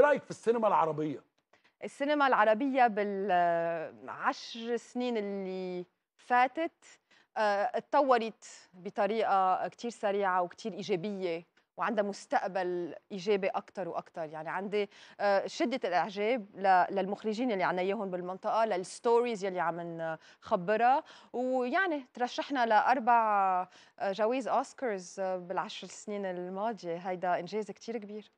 رايك في السينما العربيه السينما العربيه بالعشر سنين اللي فاتت آه، اتطورت بطريقه كثير سريعه وكثير ايجابيه وعندها مستقبل ايجابي اكثر واكثر يعني عندي آه، شده الاعجاب للمخرجين اللي عنا اياهم بالمنطقه للستوريز اللي عم نخبرها ويعني ترشحنا لاربع آه، جوائز اوسكارز بالعشر سنين الماضيه هيدا انجاز كثير كبير